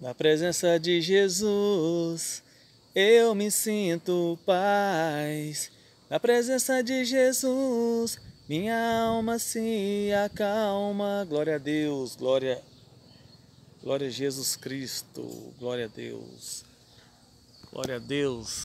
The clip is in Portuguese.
Na presença de Jesus, eu me sinto paz. Na presença de Jesus, minha alma se acalma. Glória a Deus, glória, glória a Jesus Cristo, glória a Deus, glória a Deus.